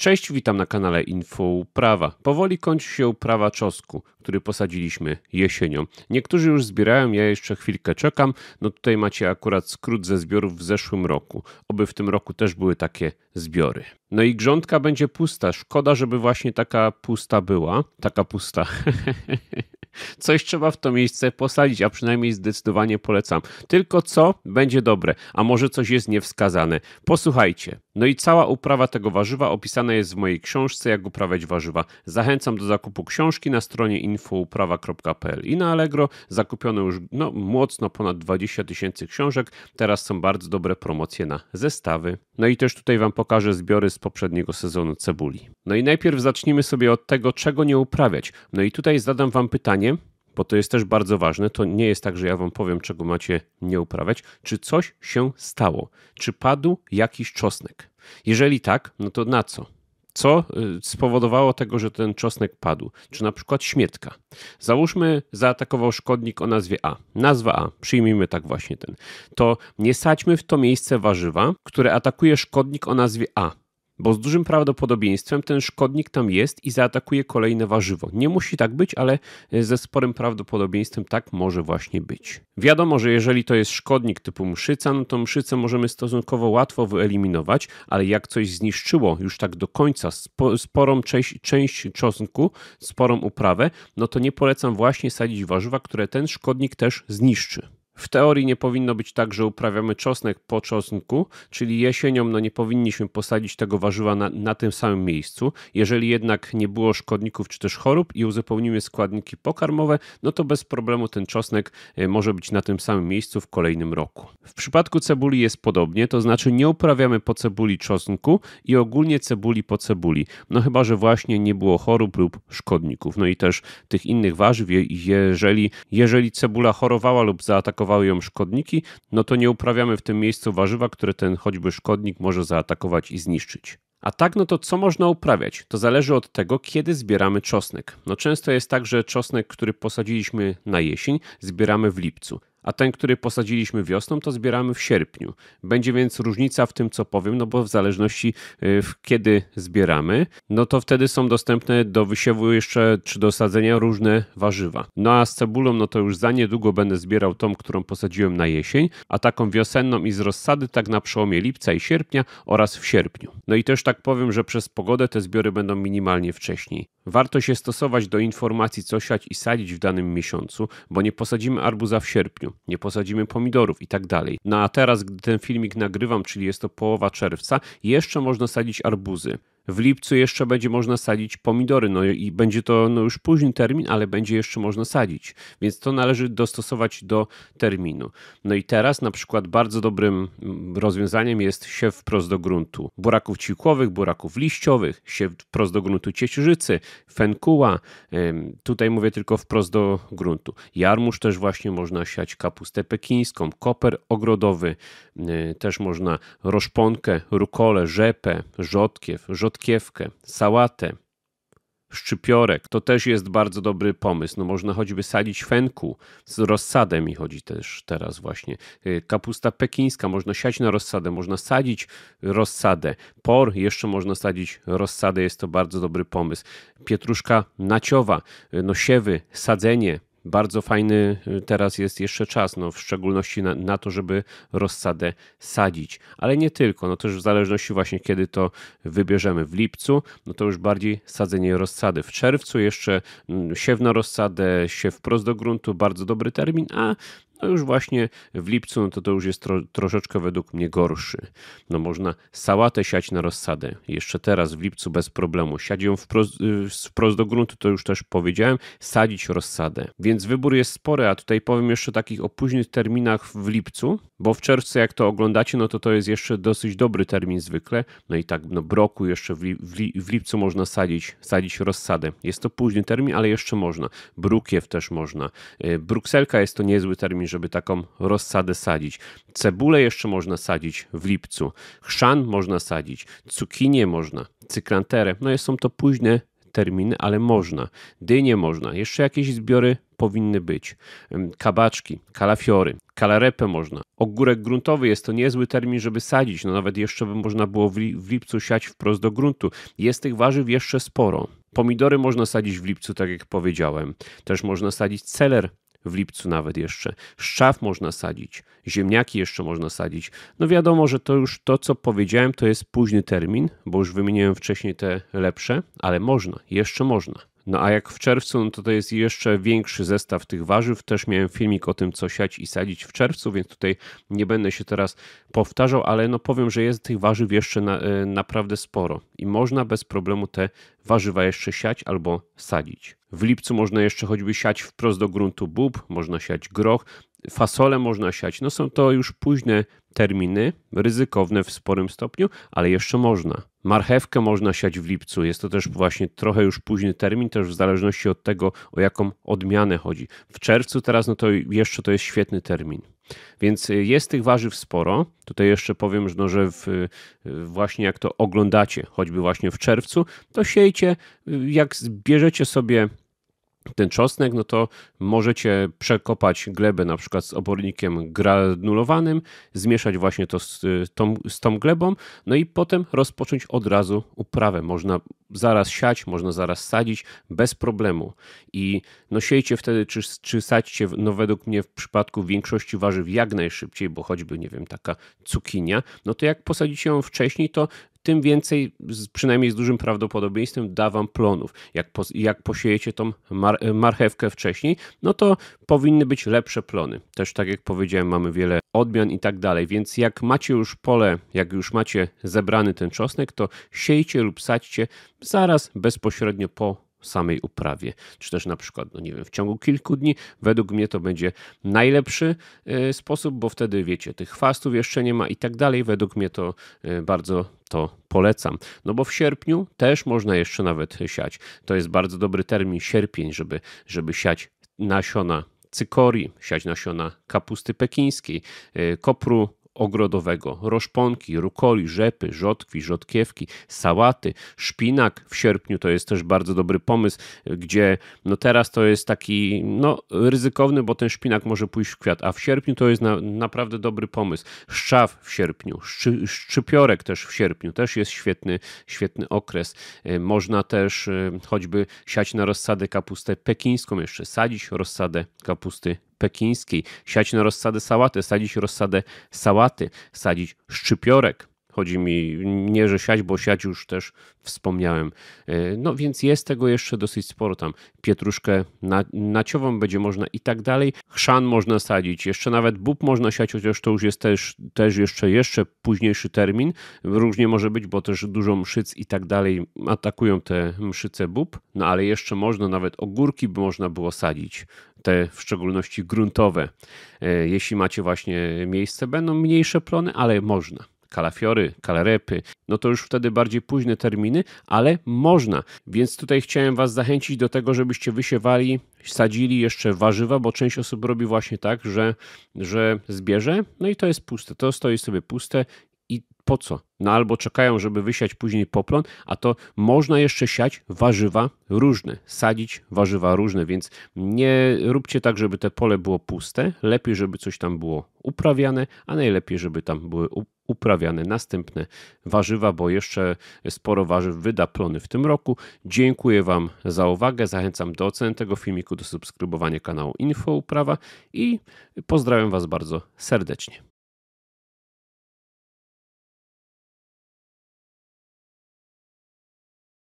Cześć, witam na kanale Info Prawa. Powoli kończy się prawa czosku, który posadziliśmy jesienią. Niektórzy już zbierają, ja jeszcze chwilkę czekam. No tutaj macie akurat skrót ze zbiorów w zeszłym roku. Oby w tym roku też były takie zbiory. No i grządka będzie pusta. Szkoda, żeby właśnie taka pusta była. Taka pusta. Coś trzeba w to miejsce posadzić, a przynajmniej zdecydowanie polecam. Tylko co będzie dobre, a może coś jest niewskazane. Posłuchajcie. No i cała uprawa tego warzywa opisana jest w mojej książce Jak uprawiać warzywa. Zachęcam do zakupu książki na stronie infouprawa.pl i na Allegro zakupiono już no, mocno ponad 20 tysięcy książek. Teraz są bardzo dobre promocje na zestawy. No i też tutaj Wam pokażę zbiory z poprzedniego sezonu cebuli. No i najpierw zacznijmy sobie od tego, czego nie uprawiać. No i tutaj zadam Wam pytanie, uprawianiem, bo to jest też bardzo ważne, to nie jest tak, że ja wam powiem, czego macie nie uprawiać, czy coś się stało, czy padł jakiś czosnek. Jeżeli tak, no to na co? co y, spowodowało tego, że ten czosnek padł, czy na przykład śmietka. Załóżmy, zaatakował szkodnik o nazwie A. Nazwa A, przyjmijmy tak właśnie ten. To nie sadźmy w to miejsce warzywa, które atakuje szkodnik o nazwie A bo z dużym prawdopodobieństwem ten szkodnik tam jest i zaatakuje kolejne warzywo. Nie musi tak być, ale e, ze sporym prawdopodobieństwem tak może właśnie być. Wiadomo, że jeżeli to jest szkodnik typu mszyca, no to mszycę możemy stosunkowo łatwo wyeliminować, ale jak coś zniszczyło już tak do końca spo, sporą część, część czosnku, sporą uprawę, no to nie polecam właśnie sadzić warzywa, które ten szkodnik też zniszczy. W teorii nie powinno być tak, że uprawiamy czosnek po czosnku, czyli jesienią no nie powinniśmy posadzić tego warzywa na, na tym samym miejscu. Jeżeli jednak nie było szkodników czy też chorób i uzupełnimy składniki pokarmowe, no to bez problemu ten czosnek y, może być na tym samym miejscu w kolejnym roku. W przypadku cebuli jest podobnie, to znaczy nie uprawiamy po cebuli czosnku i ogólnie cebuli po cebuli. No chyba, że właśnie nie było chorób lub szkodników. No i też tych innych warzyw, jeżeli, jeżeli cebula chorowała lub zaatakowała zaatakowały ją szkodniki, no to nie uprawiamy w tym miejscu warzywa, które ten choćby szkodnik może zaatakować i zniszczyć. A tak, no to co można uprawiać? To zależy od tego, kiedy zbieramy czosnek. No często jest tak, że czosnek, który posadziliśmy na jesień, zbieramy w lipcu a ten, który posadziliśmy wiosną, to zbieramy w sierpniu. Będzie więc różnica w tym, co powiem, no bo w zależności y, w kiedy zbieramy, no to wtedy są dostępne do wysiewu jeszcze czy do sadzenia różne warzywa. No a z cebulą, no to już za niedługo będę zbierał tą, którą posadziłem na jesień, a taką wiosenną i z rozsady tak na przełomie lipca i sierpnia oraz w sierpniu. No i też tak powiem, że przez pogodę te zbiory będą minimalnie wcześniej. Warto się stosować do informacji, co siać i sadzić w danym miesiącu, bo nie posadzimy arbuza w sierpniu, nie posadzimy pomidorów i tak dalej. No a teraz, gdy ten filmik nagrywam, czyli jest to połowa czerwca, jeszcze można sadzić arbuzy. W lipcu jeszcze będzie można sadzić pomidory, no i będzie to no już późny termin, ale będzie jeszcze można sadzić, więc to należy dostosować do terminu. No i teraz na przykład bardzo dobrym mm, rozwiązaniem jest siew wprost do gruntu. Buraków cikłowych, buraków liściowych, siew wprost do gruntu ciecierzycy, fenkuła, tutaj mówię tylko wprost do gruntu. Jarmuż też właśnie można siać kapustę pekińską, koper ogrodowy, y, też można roszponkę, rukole, rzepę, rzodkiew, rzodkiew rzodkiewkę, sałatę, szczypiorek. To też jest bardzo dobry pomysł. No można choćby sadzić fenku z rozsadem. I chodzi też teraz właśnie. Y, kapusta pekińska można siać na rozsadę, można sadzić rozsadę. Por jeszcze można sadzić rozsadę, jest to bardzo dobry pomysł. Pietruszka naciowa, y, no siewy, sadzenie, bardzo fajny y, teraz jest jeszcze czas, no, w szczególności na, na, to, żeby rozsadę sadzić. Ale nie tylko, no też w zależności właśnie kiedy to wybierzemy. W lipcu, no to już bardziej sadzenie rozsady. W czerwcu jeszcze mm, siew na rozsadę, siew wprost do gruntu, bardzo dobry termin, a no już właśnie w lipcu, no to to już jest tro, troszeczkę według mnie gorszy. No można sałatę siać na rozsadę, jeszcze teraz w lipcu bez problemu. Siać ją wprost, y, wprost do gruntu, to już też powiedziałem, sadzić rozsadę. Więc wybór jest spory, a tutaj powiem jeszcze o takich o późnych terminach w lipcu, bo w czerwcu jak to oglądacie, no to to jest jeszcze dosyć dobry termin zwykle. No i tak, no broku jeszcze w, li, w, li, w lipcu można sadzić, sadzić rozsadę. Jest to późny termin, ale jeszcze można. Brukiew też można. Y, brukselka jest to niezły termin, żeby taką rozsadę sadzić. Cebulę jeszcze można sadzić w lipcu, chrzan można sadzić, cukinię można, cyklanterę. No są to późne terminy, ale można. Dynie można, jeszcze jakieś zbiory powinny być. Kabaczki, kalafiory, kalarepę można. Ogórek gruntowy jest to niezły termin, żeby sadzić. No nawet jeszcze by można było w lipcu siać wprost do gruntu. Jest tych warzyw jeszcze sporo. Pomidory można sadzić w lipcu, tak jak powiedziałem. Też można sadzić celer w lipcu nawet jeszcze. Szczaw można sadzić, ziemniaki jeszcze można sadzić. No wiadomo, że to już to, co powiedziałem, to jest późny termin, bo już wymieniłem wcześniej te lepsze, ale można, jeszcze można. No a jak w czerwcu, no to to jest jeszcze większy zestaw tych warzyw. Też miałem filmik o tym, co siać i sadzić w czerwcu, więc tutaj nie będę się teraz powtarzał, ale no powiem, że jest tych warzyw jeszcze na, e, naprawdę sporo i można bez problemu te warzywa jeszcze siać albo sadzić. W lipcu można jeszcze choćby siać wprost do gruntu bób, można siać groch, fasole można siać. No są to już późne terminy ryzykowne w sporym stopniu, ale jeszcze można. Marchewkę można siać w lipcu, jest to też właśnie trochę już późny termin, też w zależności od tego, o jaką odmianę chodzi. W czerwcu teraz, no to jeszcze to jest świetny termin. Więc y, jest tych warzyw sporo. Tutaj jeszcze powiem, że, no, że w, y, właśnie jak to oglądacie, choćby właśnie w czerwcu, to siejcie, y, jak zbierzecie sobie ten czosnek, no to możecie przekopać glebę na przykład z obornikiem granulowanym, zmieszać właśnie to z y, tą, z tą glebą, no i potem rozpocząć od razu uprawę. Można zaraz siać, można zaraz sadzić bez problemu. I no siejcie wtedy, czy, czy sadźcie, no według mnie w przypadku większości warzyw jak najszybciej, bo choćby, nie wiem, taka cukinia, no to jak posadzicie ją wcześniej, to tym więcej, przynajmniej z dużym prawdopodobieństwem, da wam plonów. Jak, po, jak posiejecie tą mar, e, marchewkę wcześniej, no to powinny być lepsze plony. Też tak jak powiedziałem, mamy wiele odmian i tak dalej, więc jak macie już pole, jak już macie zebrany ten czosnek, to siejcie lub sadźcie zaraz bezpośrednio po samej uprawie, czy też na przykład, no nie wiem, w ciągu kilku dni. Według mnie to będzie najlepszy e, sposób, bo wtedy wiecie, tych chwastów jeszcze nie ma i tak dalej. Według mnie to e, bardzo to polecam. No bo w sierpniu też można jeszcze nawet siać. To jest bardzo dobry termin, sierpień, żeby, żeby siać nasiona cykorii, siać nasiona kapusty pekińskiej, e, kopru ogrodowego, roszponki, rukoli, rzepy, rzodkwi, rzodkiewki, sałaty, szpinak w sierpniu to jest też bardzo dobry pomysł, gdzie no teraz to jest taki no, ryzykowny, bo ten szpinak może pójść w kwiat, a w sierpniu to jest na, naprawdę dobry pomysł. Szczaw w sierpniu, szczy, szczypiorek też w sierpniu, też jest świetny, świetny okres. Y, można też y, choćby siać na rozsadę kapustę pekińską jeszcze, sadzić rozsadę kapusty pekińskiej, siać na rozsadę sałaty, sadzić rozsadę sałaty, sadzić szczypiorek, Chodzi mi nie, że siać, bo siać już też wspomniałem. E, no więc jest tego jeszcze dosyć sporo tam. Pietruszkę na, naciową będzie można i tak dalej. Chrzan można sadzić, jeszcze nawet bób można siać, chociaż to już jest też, też jeszcze, jeszcze późniejszy termin. Różnie może być, bo też dużo mszyc i tak dalej atakują te mszyce bób, no ale jeszcze można nawet ogórki by można było sadzić te w szczególności gruntowe. E, jeśli macie właśnie miejsce, będą mniejsze plony, ale można kalafiory, kalarepy, no to już wtedy bardziej późne terminy, ale można. Więc tutaj chciałem Was zachęcić do tego, żebyście wysiewali, sadzili jeszcze warzywa, bo część osób robi właśnie tak, że, że zbierze, no i to jest puste. To stoi sobie puste po co? No albo czekają, żeby wysiać później poplon, a to można jeszcze siać warzywa różne, sadzić warzywa różne, więc nie róbcie tak, żeby te pole było puste. Lepiej, żeby coś tam było uprawiane, a najlepiej, żeby tam były uprawiane następne warzywa, bo jeszcze sporo warzyw wyda plony w tym roku. Dziękuję Wam za uwagę. Zachęcam do oceny tego filmiku, do subskrybowania kanału Info Uprawa i pozdrawiam Was bardzo serdecznie.